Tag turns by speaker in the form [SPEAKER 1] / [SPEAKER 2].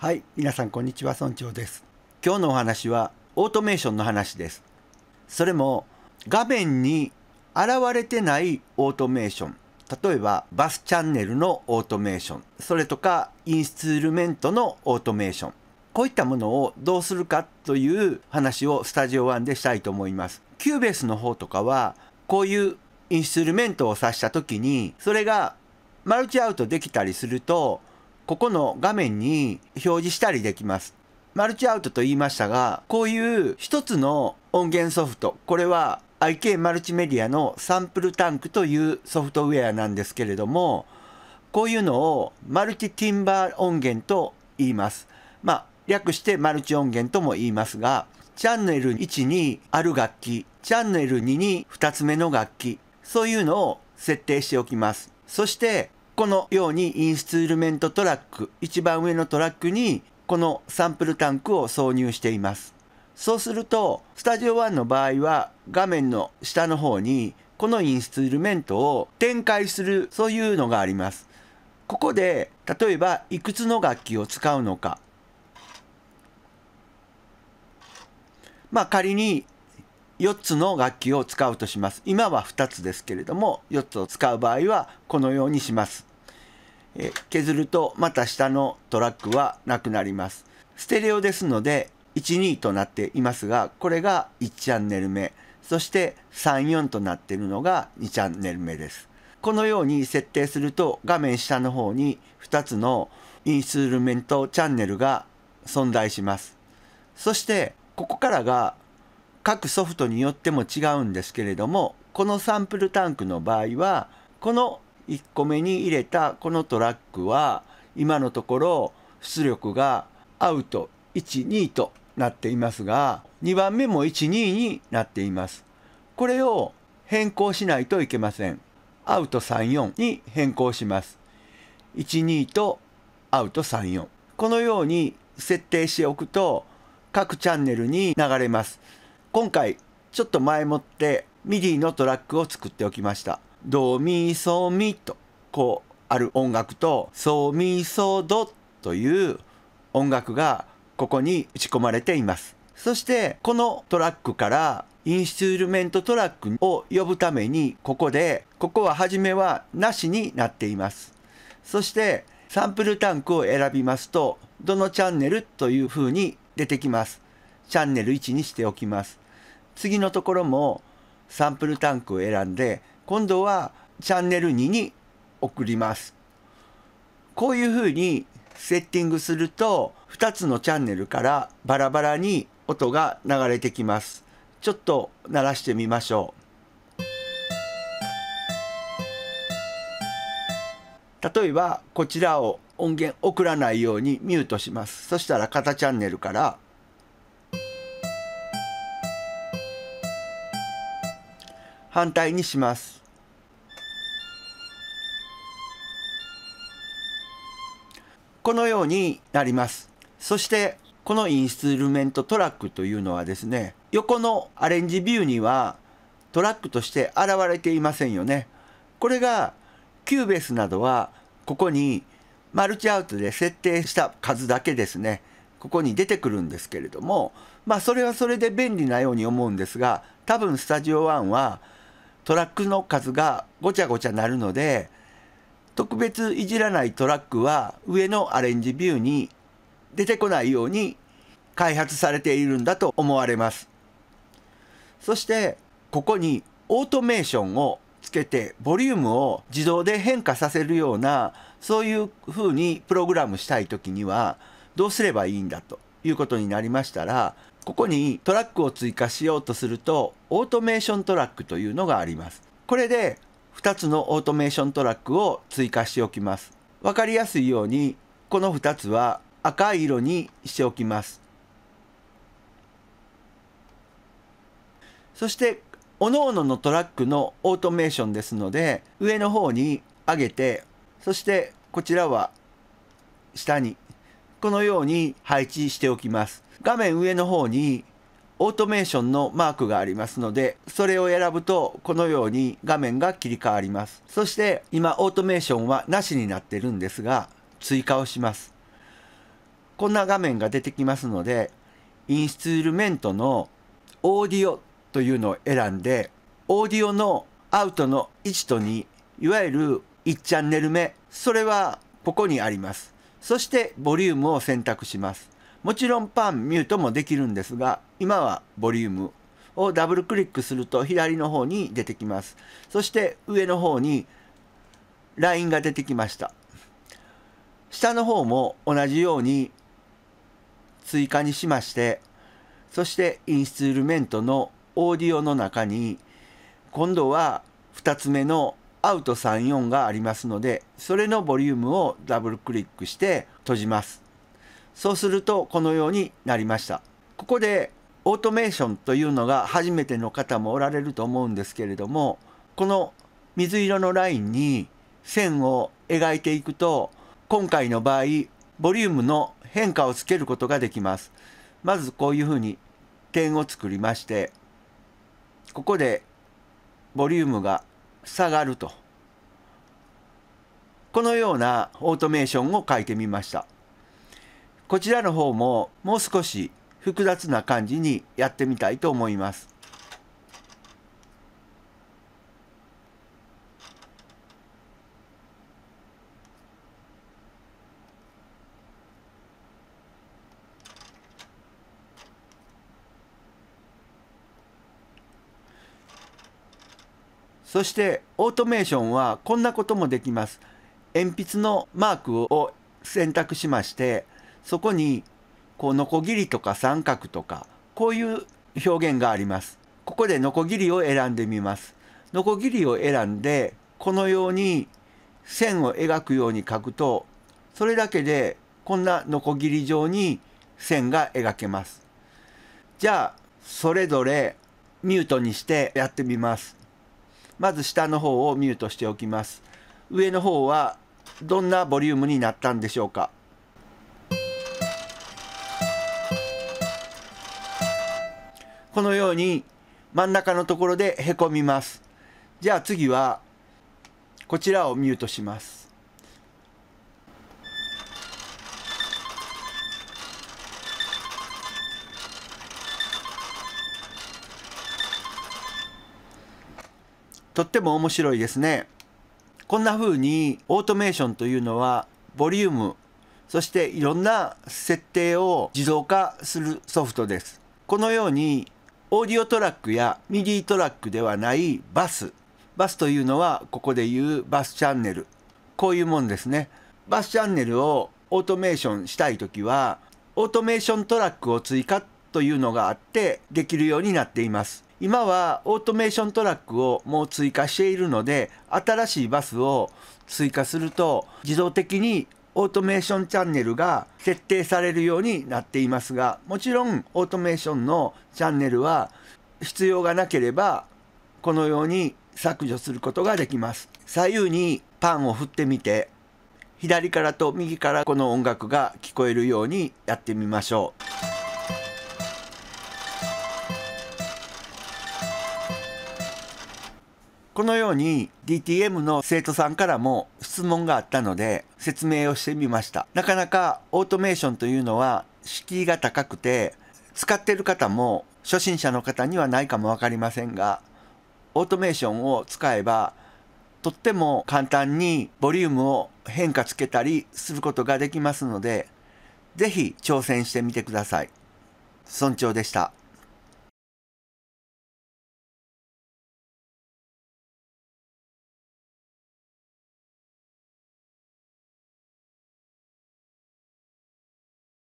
[SPEAKER 1] はい皆さんこんにちは村長です今日のお話はオートメーションの話ですそれも画面に現れてないオートメーション例えばバスチャンネルのオートメーションそれとかインストゥルメントのオートメーションこういったものをどうするかという話をスタジオ1でしたいと思いますキューベースの方とかはこういうインストゥルメントを指した時にそれがマルチアウトできたりするとここの画面に表示したりできます。マルチアウトと言いましたが、こういう一つの音源ソフト、これは IK マルチメディアのサンプルタンクというソフトウェアなんですけれども、こういうのをマルチティンバー音源と言います。まあ、略してマルチ音源とも言いますが、チャンネル1にある楽器、チャンネル2に2つ目の楽器、そういうのを設定しておきます。そして、このようにインストゥルメントトラック、一番上のトラックにこのサンプルタンクを挿入しています。そうすると、スタジオ1の場合は画面の下の方にこのインストゥルメントを展開する、そういうのがあります。ここで、例えばいくつの楽器を使うのか。まあ仮に4つの楽器を使うとします。今は2つですけれども、4つを使う場合はこのようにします。え削るとまた下のトラックはなくなります。ステレオですので12となっていますがこれが1チャンネル目そして34となっているのが2チャンネル目です。このように設定すると画面下の方に2つのインストゥルメントチャンネルが存在します。そしてここからが各ソフトによっても違うんですけれどもこのサンプルタンクの場合はこの1個目に入れたこのトラックは今のところ出力がアウト12となっていますが2番目も12になっています。これを変更しないといけません。アウト34に変更します。12とアウト34。このように設定しておくと各チャンネルに流れます。今回ちょっと前もって MIDI のトラックを作っておきました。ドミソミとこうある音楽とソミソドという音楽がここに打ち込まれていますそしてこのトラックからインストゥルメントトラックを呼ぶためにここでここは初めはなしになっていますそしてサンプルタンクを選びますとどのチャンネルという風に出てきますチャンネル1にしておきます次のところもサンプルタンクを選んで今度はチャンネル2に送ります。こういうふうにセッティングすると2つのチャンネルからバラバラに音が流れてきます。ちょっと鳴らしてみましょう。例えばこちらを音源送らないようにミュートします。そしたら型チャンネルから反対にします。このようになります。そしてこのインストゥルメントトラックというのはですね、横のアレンジビューにはトラックとして現れていませんよね。これがキューベースなどはここにマルチアウトで設定した数だけですね、ここに出てくるんですけれども、まあそれはそれで便利なように思うんですが、多分スタジオ1はトラックの数がごちゃごちゃなるので特別いじらないトラックは上のアレンジビューに出てこないように開発されているんだと思われますそしてここにオートメーションをつけてボリュームを自動で変化させるようなそういうふうにプログラムしたい時にはどうすればいいんだということになりましたらここにトラックを追加しようとするとオートメーショントラックというのがありますこれで2つのオートメーショントラックを追加しておきます分かりやすいようにこの2つは赤い色にしておきますそして各々のトラックのオートメーションですので上の方に上げてそしてこちらは下にこのように配置しておきます画面上の方にオートメーションのマークがありますので、それを選ぶとこのように画面が切り替わります。そして今オートメーションはなしになってるんですが、追加をします。こんな画面が出てきますので、インストゥールメントのオーディオというのを選んで、オーディオのアウトの1と2、いわゆる1チャンネル目、それはここにあります。そしてボリュームを選択します。もちろんパンミュートもできるんですが今はボリュームをダブルクリックすると左の方に出てきますそして上の方にラインが出てきました下の方も同じように追加にしましてそしてインストゥルメントのオーディオの中に今度は2つ目のアウト34がありますのでそれのボリュームをダブルクリックして閉じますそうするとこのようになりましたここでオートメーションというのが初めての方もおられると思うんですけれどもこの水色のラインに線を描いていくと今回の場合ボリュームの変化をつけることができますまずこういうふうに点を作りましてここでボリュームが下がるとこのようなオートメーションを書いてみました。こちらの方ももう少し複雑な感じにやってみたいと思います。そしてオートメーションはこんなこともできます。鉛筆のマークを選択しましてそこにこうノコギリとか三角とかこういう表現があります。ここでノコギリを選んでみます。ノコギリを選んでこのように線を描くように描くとそれだけでこんなノコギリ状に線が描けます。じゃあそれぞれミュートにしてやってみます。まず下の方をミュートしておきます。上の方はどんなボリュームになったんでしょうか。このように真ん中のところでへこみます。じゃあ次はこちらをミュートします。とっても面白いですね。こんな風にオートメーションというのはボリュームそしていろんな設定を自動化するソフトです。このようにオーディオトラックやミディトラックではないバスバスというのはここで言うバスチャンネルこういうもんですねバスチャンネルをオートメーションしたい時はオートメーショントラックを追加というのがあってできるようになっています今はオートメーショントラックをもう追加しているので新しいバスを追加すると自動的にオートメーションチャンネルが設定されるようになっていますがもちろんオートメーションのチャンネルは必要がなければこのように削除することができます左右にパンを振ってみて左からと右からこの音楽が聞こえるようにやってみましょうこのように DTM の生徒さんからも質問があったので説明をしてみました。なかなかオートメーションというのは敷居が高くて使ってる方も初心者の方にはないかも分かりませんがオートメーションを使えばとっても簡単にボリュームを変化つけたりすることができますので是非挑戦してみてください。村長でした。